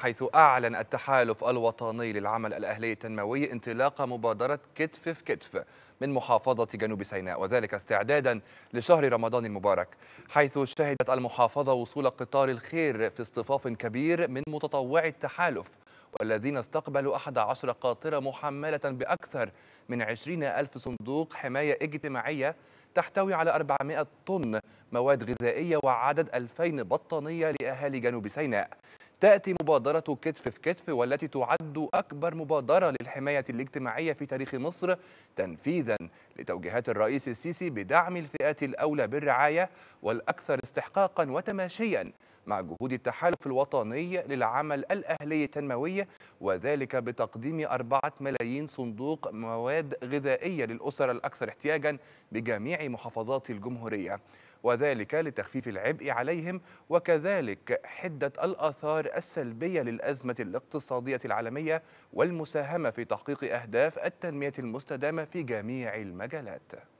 حيث أعلن التحالف الوطني للعمل الأهلي التنموي انطلاق مبادرة كتف في كتف من محافظة جنوب سيناء وذلك استعدادا لشهر رمضان المبارك حيث شهدت المحافظة وصول قطار الخير في اصطفاف كبير من متطوعي التحالف والذين استقبلوا 11 قاطرة محملة بأكثر من 20 ألف صندوق حماية اجتماعية تحتوي على 400 طن مواد غذائية وعدد 2000 بطانية لأهالي جنوب سيناء تأتي مبادرة كتف في كتف والتي تعد أكبر مبادرة للحماية الاجتماعية في تاريخ مصر تنفيذا لتوجيهات الرئيس السيسي بدعم الفئات الأولى بالرعاية والأكثر استحقاقا وتماشيا مع جهود التحالف الوطني للعمل الأهلي التنموي وذلك بتقديم أربعة ملايين صندوق مواد غذائية للأسر الأكثر احتياجا بجميع محافظات الجمهورية وذلك لتخفيف العبء عليهم وكذلك حدة الآثار السلبية للأزمة الاقتصادية العالمية والمساهمة في تحقيق أهداف التنمية المستدامة في جميع المجالات